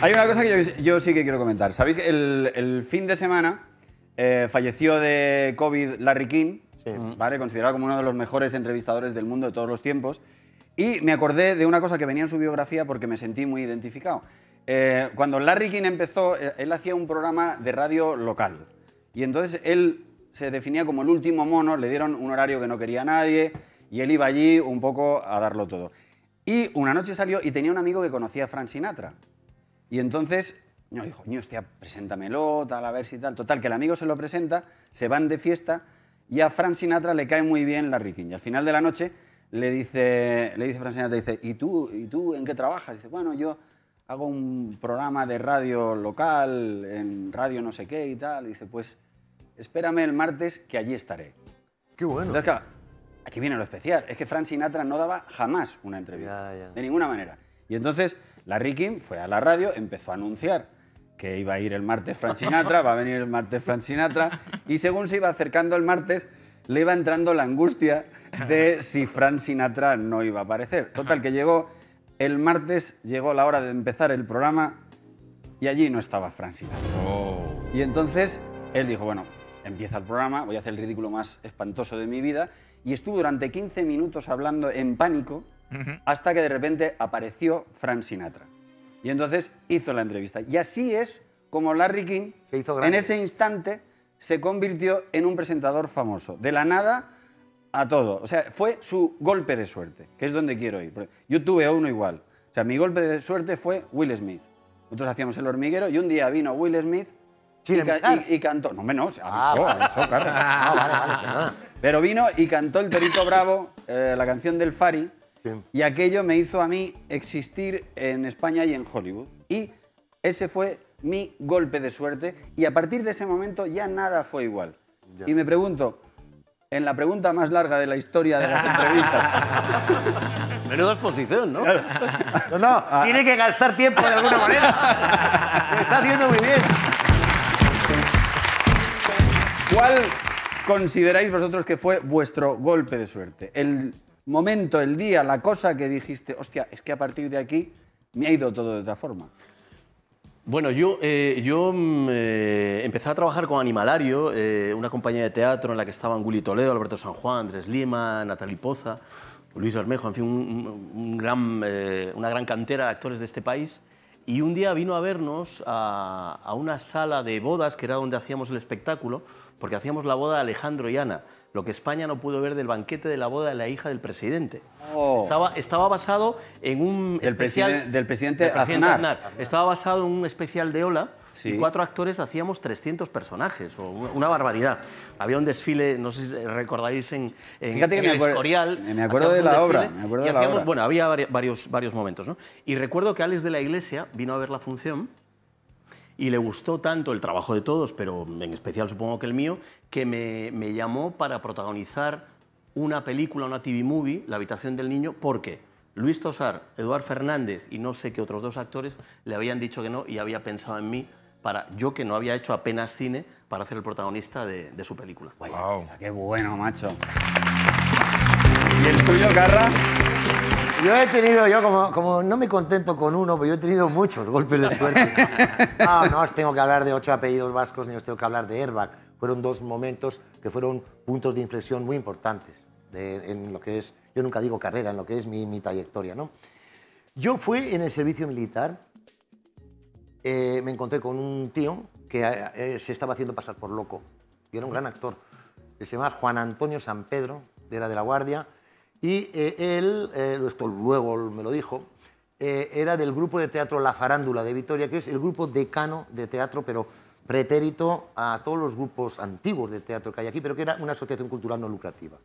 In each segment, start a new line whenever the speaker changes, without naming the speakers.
Hay una cosa que yo, sí que quiero comentar. Sabéis que el, fin de semana eh, falleció de COVID Larry King, mm. ¿vale? considerado como uno de los mejores entrevistadores del mundo de todos los tiempos. Y me acordé de una cosa que venía en su biografía porque me sentí muy identificado. Eh, cuando Larry King empezó, eh, él hacía un programa de radio local. Y entonces él se definía como el último mono, le dieron un horario que no quería nadie y él iba allí un poco a darlo todo. Y una noche salió y tenía un amigo que conocía a Frank Sinatra. Y entonces, yo dijo, ni hostia, preséntamelo, tal, a ver si tal. Total, que el amigo se lo presenta, se van de fiesta y a Fran Sinatra le cae muy bien la Ricky. al final de la noche le dice, le dice Sinatra, dice, ¿y tú, ¿y tú en qué trabajas? Dice, bueno, yo hago un programa de radio local, en radio no sé qué y tal. Y dice, pues espérame el martes que allí estaré. Qué bueno. Entonces, claro, aquí viene lo especial. Es que Fran Sinatra no daba jamás una entrevista. De ninguna manera. Y entonces la King fue a la radio, empezó a anunciar que iba a ir el martes Frank Sinatra, va a venir el martes Frank Sinatra, y según se iba acercando el martes, le iba entrando la angustia de si Frank Sinatra no iba a aparecer. Total, que llegó el martes, llegó la hora de empezar el programa y allí no estaba Frank Sinatra. Oh. Y entonces él dijo, bueno, empieza el programa, voy a hacer el ridículo más espantoso de mi vida, y estuvo durante 15 minutos hablando en pánico hasta que de repente apareció Frank Sinatra. Y entonces hizo la entrevista. Y así es como Larry King, se hizo en ese instante, se convirtió en un presentador famoso. De la nada a todo. O sea, fue su golpe de suerte, que es donde quiero ir. Yo tuve uno igual. O sea, mi golpe de suerte fue Will Smith. Nosotros hacíamos el hormiguero y un día vino Will Smith y, cantó. No, menos, avisó, ah, avisó, Pero vino y cantó el Torito Bravo, eh, la canción del Fari. Y aquello me hizo a mí existir en España y en Hollywood. Y ese fue mi golpe de suerte y a partir de ese momento ya nada fue igual. Y me pregunto, en la pregunta más larga de la historia de las entrevistas.
Menuda exposición, ¿no? No, no, tiene que gastar tiempo de alguna manera. está haciendo muy bien.
¿Cuál consideráis vosotros que fue vuestro golpe de suerte? ¿El momento, el día, la cosa que dijiste, hostia, es que a partir de aquí me ha ido todo de otra forma?
Bueno, yo, eh, yo mm, eh, empecé a trabajar con Animalario, eh, una compañía de teatro en la que estaban Guli Toledo, Alberto San Juan, Andrés Lima, Natalie Poza, Luis Bermejo, en fin, un gran, una gran cantera de actores de este país. Y un día vino a vernos a, una sala de bodas, que era donde hacíamos el espectáculo, porque hacíamos la boda de Alejandro y Ana, lo que España no pudo ver del banquete de la boda de la hija del presidente. Oh, estaba, estaba basado en un especial... del presidente, Estaba basado en un especial de Ola, y cuatro actores hacíamos 300 personajes, o una barbaridad. Había un desfile, no sé si recordáis, en, en, me acuerdo, Escorial. Me acuerdo de la obra. Bueno, había varios, varios momentos, Y recuerdo que Alex de la Iglesia vino a ver la función y le gustó tanto el trabajo de todos, pero en especial supongo que el mío, que me, me llamó para protagonizar una película, una TV movie, La habitación del niño, porque Luis Tosar, Eduard Fernández y no sé qué otros dos actores le habían dicho que no y había pensado en mí para yo que no había hecho apenas cine para ser el protagonista de, su película.
Wow. qué bueno, macho. ¿Y el tuyo, Carra? Yo he tenido, yo como, como no me contento con uno, pero yo he tenido muchos golpes de suerte. No, no os tengo que hablar de ocho apellidos vascos, ni os tengo que hablar de Airbag fueron dos momentos que fueron puntos de inflexión muy importantes en lo que es, yo nunca digo carrera, en lo que es mi, mi trayectoria. ¿no? Yo fui en el servicio militar, eh, me encontré con un tío que eh, eh, se estaba haciendo pasar por loco, y era un gran actor, se llamaba Juan Antonio San Pedro, era de la Guardia, y él, esto luego me lo dijo, eh, era del grupo de teatro La Farándula de Vitoria, que es el grupo decano de teatro, pero pretérito a todos los grupos antiguos de teatro que hay aquí, pero que era una asociación cultural no lucrativa.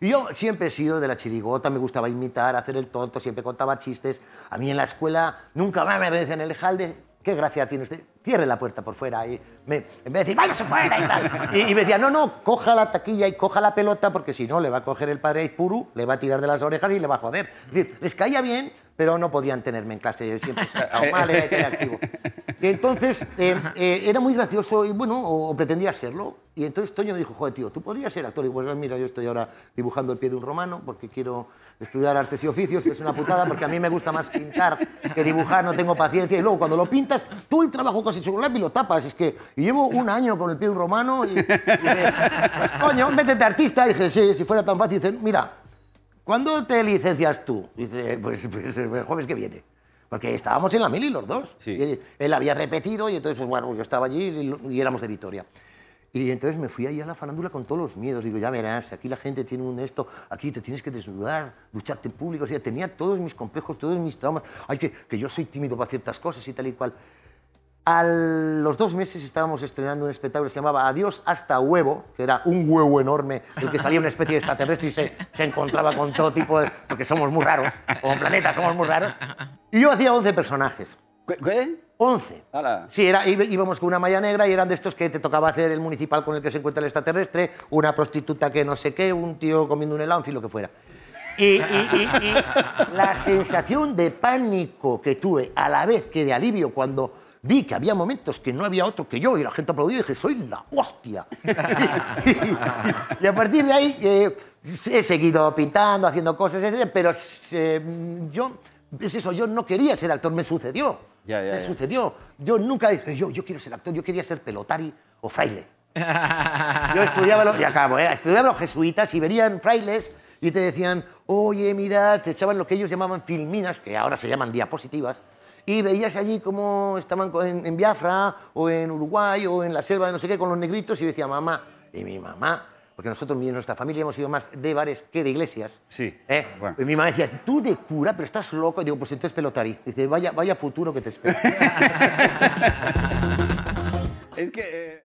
Y yo siempre he sido de la chirigota, me gustaba imitar, hacer el tonto, siempre contaba chistes. A mí en la escuela nunca me decían el jalde, qué gracia tiene usted, cierre la puerta por fuera. Y me, en vez de decir, váyase fuera y Y, me decía, no, no, coja la taquilla y coja la pelota, porque si no le va a coger el padre Aizpuru, le va a tirar de las orejas y le va a joder. Es decir, les caía bien pero no podían tenerme en clase, siempre mal, era activo. Entonces, eh, eh, era muy gracioso y bueno, o, pretendía serlo. Y entonces Toño me dijo, joder, tío, tú podrías ser actor. Y pues mira, yo estoy ahora dibujando el pie de un romano porque quiero estudiar artes y oficios, que es una putada, porque a mí me gusta más pintar que dibujar, no tengo paciencia. Y luego cuando lo pintas, tú el trabajo casi sobre la lo tapas. Es que llevo un año con el pie de un romano y, pues, coño, métete artista. Y dije, sí, si fuera tan fácil. Y dicen, mira, ¿Cuándo te licencias tú? Dice, pues, pues, el jueves que viene. Porque estábamos en la mili los dos. Sí. Él, había repetido y entonces, pues, bueno, yo estaba allí y, éramos de Vitoria. Y entonces me fui ahí a la farándula con todos los miedos. Digo, ya verás, aquí la gente tiene un esto, aquí te tienes que desnudar, lucharte en público. O tenía todos mis complejos, todos mis traumas. Ay, que, que yo soy tímido para ciertas cosas y tal y cual. A los dos meses estábamos estrenando un espectáculo que se llamaba Adiós hasta huevo, que era un huevo enorme, el que salía una especie de extraterrestre y se, encontraba con todo tipo de... porque somos muy raros, como planeta somos muy raros. Y yo hacía 11 personajes. ¿Qué? 11. Sí, era, íbamos con una malla negra y eran de estos que te tocaba hacer el municipal con el que se encuentra el extraterrestre, una prostituta que no sé qué, un tío comiendo un helado, en lo que fuera. Y, la sensación de pánico que tuve a la vez que de alivio cuando vi que había momentos que no había otro que yo y la gente aplaudía dije, soy la hostia. y a partir de ahí eh, he seguido pintando, haciendo cosas, etc. Pero eh, yo, es eso, yo no quería ser actor, me sucedió. me sucedió. Yo nunca dije, yo, yo quiero ser actor, yo quería ser pelotari o fraile. yo estudiaba los, ¿eh? estudiaba los jesuitas y venían frailes y te decían, oye, mira, te echaban lo que ellos llamaban filminas, que ahora se llaman diapositivas, y veías allí cómo estaban en, Biafra o en Uruguay o en la selva de no sé qué con los negritos y decía, mamá, y mi mamá, porque nosotros en nuestra familia hemos ido más de bares que de iglesias. Sí. ¿eh? Y mi mamá decía, tú de cura, pero estás loco. Y digo, pues entonces pelotarí. Y dice, vaya, vaya futuro que te espera.
es que... Eh,